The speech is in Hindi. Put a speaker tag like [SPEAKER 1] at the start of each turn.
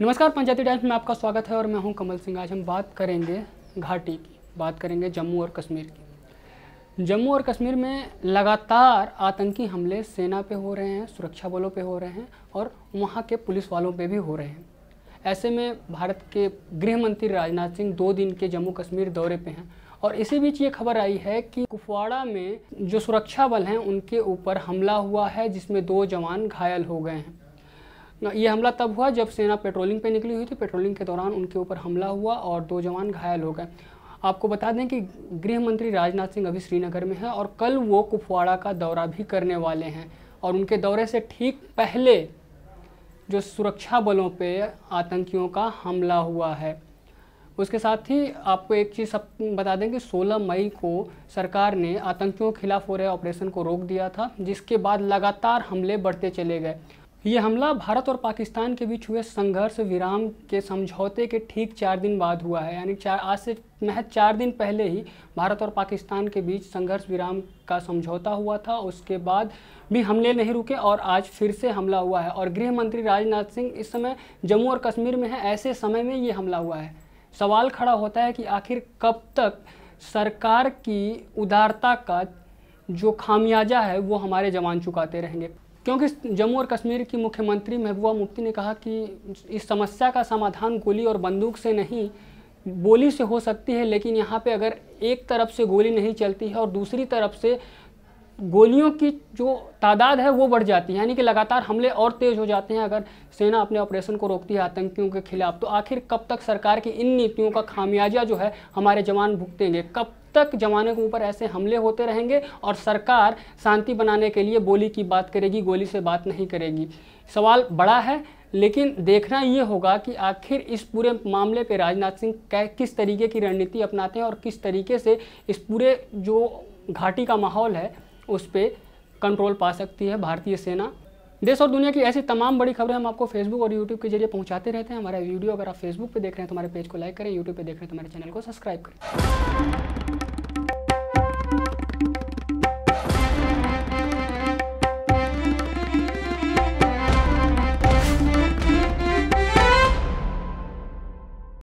[SPEAKER 1] नमस्कार पंचायती टाइम्स में आपका स्वागत है और मैं हूं कमल सिंह आज हम बात करेंगे घाटी की बात करेंगे जम्मू और कश्मीर की जम्मू और कश्मीर में लगातार आतंकी हमले सेना पे हो रहे हैं सुरक्षा बलों पे हो रहे हैं और वहाँ के पुलिस वालों पे भी हो रहे हैं ऐसे में भारत के गृह मंत्री राजनाथ सिंह दो दिन के जम्मू कश्मीर दौरे पे हैं और इसी बीच ये खबर आई है कि कुपवाड़ा में जो सुरक्षा बल हैं उनके ऊपर हमला हुआ है जिसमें दो जवान घायल हो गए हैं ना ये हमला तब हुआ जब सेना पेट्रोलिंग पे निकली हुई थी पेट्रोलिंग के दौरान उनके ऊपर हमला हुआ और दो जवान घायल हो गए आपको बता दें कि गृह मंत्री राजनाथ सिंह अभी श्रीनगर में है और कल वो कुपवाड़ा का दौरा भी करने वाले हैं और उनके दौरे से ठीक पहले जो सुरक्षा बलों पर आतंकियों का हमला हुआ है उसके साथ ही आपको एक चीज़ सब बता दें कि 16 मई को सरकार ने आतंकियों के खिलाफ हो रहे ऑपरेशन को रोक दिया था जिसके बाद लगातार हमले बढ़ते चले गए ये हमला भारत और पाकिस्तान के बीच हुए संघर्ष विराम के समझौते के ठीक चार दिन बाद हुआ है यानी चार आज से महज चार दिन पहले ही भारत और पाकिस्तान के बीच संघर्ष विराम का समझौता हुआ था उसके बाद भी हमले नहीं रुके और आज फिर से हमला हुआ है और गृह मंत्री राजनाथ सिंह इस समय जम्मू और कश्मीर में है ऐसे समय में ये हमला हुआ है सवाल खड़ा होता है कि आखिर कब तक सरकार की उदारता का जो खामियाजा है वो हमारे जवान चुकाते रहेंगे क्योंकि जम्मू और कश्मीर की मुख्यमंत्री महबूबा मुफ्ती ने कहा कि इस समस्या का समाधान गोली और बंदूक से नहीं बोली से हो सकती है लेकिन यहाँ पे अगर एक तरफ से गोली नहीं चलती है और दूसरी तरफ से गोलियों की जो तादाद है वो बढ़ जाती है यानी कि लगातार हमले और तेज़ हो जाते हैं अगर सेना अपने ऑपरेशन को रोकती है आतंकियों के खिलाफ तो आखिर कब तक सरकार की इन नीतियों का खामियाजा जो है हमारे जवान भुगतेंगे कब तक जवानों के ऊपर ऐसे हमले होते रहेंगे और सरकार शांति बनाने के लिए बोली की बात करेगी गोली से बात नहीं करेगी सवाल बड़ा है लेकिन देखना ये होगा कि आखिर इस पूरे मामले पे राजनाथ सिंह कै किस तरीके की रणनीति अपनाते हैं और किस तरीके से इस पूरे जो घाटी का माहौल है उस पर कंट्रोल पा सकती है भारतीय सेना देश और दुनिया की ऐसी तमाम बड़ी खबरें हम आपको फेसबुक और यूट्यूब के जरिए पहुंचाते रहते हैं हमारा वीडियो अगर आप फेसबुक पे देख रहे हैं तो हमारे पेज को लाइक करें यूट्यूब पे देख रहे हैं तो हमारे चैनल को सब्सक्राइब करें